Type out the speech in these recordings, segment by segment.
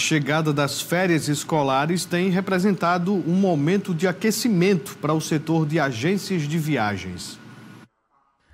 chegada das férias escolares tem representado um momento de aquecimento para o setor de agências de viagens.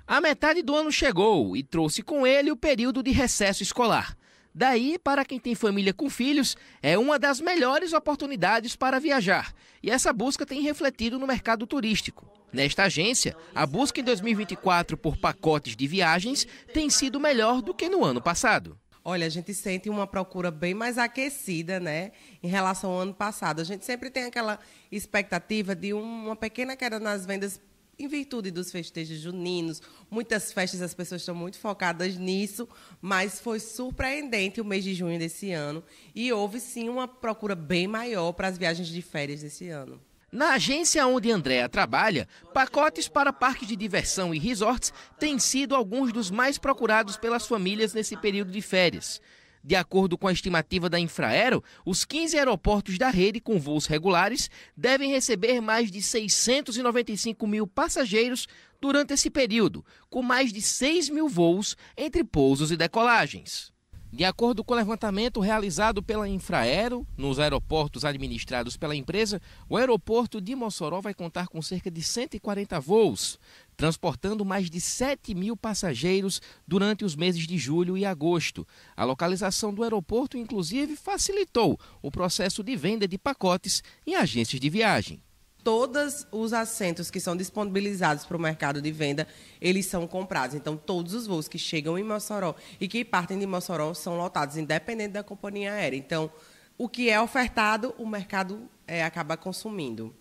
A metade do ano chegou e trouxe com ele o período de recesso escolar. Daí, para quem tem família com filhos, é uma das melhores oportunidades para viajar. E essa busca tem refletido no mercado turístico. Nesta agência, a busca em 2024 por pacotes de viagens tem sido melhor do que no ano passado. Olha, a gente sente uma procura bem mais aquecida, né, em relação ao ano passado. A gente sempre tem aquela expectativa de uma pequena queda nas vendas em virtude dos festejos juninos, muitas festas, as pessoas estão muito focadas nisso, mas foi surpreendente o mês de junho desse ano e houve sim uma procura bem maior para as viagens de férias desse ano. Na agência onde Andréa trabalha, pacotes para parques de diversão e resorts têm sido alguns dos mais procurados pelas famílias nesse período de férias. De acordo com a estimativa da Infraero, os 15 aeroportos da rede com voos regulares devem receber mais de 695 mil passageiros durante esse período, com mais de 6 mil voos entre pousos e decolagens. De acordo com o levantamento realizado pela Infraero, nos aeroportos administrados pela empresa, o aeroporto de Mossoró vai contar com cerca de 140 voos, transportando mais de 7 mil passageiros durante os meses de julho e agosto. A localização do aeroporto, inclusive, facilitou o processo de venda de pacotes em agências de viagem todos os assentos que são disponibilizados para o mercado de venda, eles são comprados. Então, todos os voos que chegam em Mossoró e que partem de Mossoró são lotados, independente da companhia aérea. Então, o que é ofertado, o mercado é, acaba consumindo.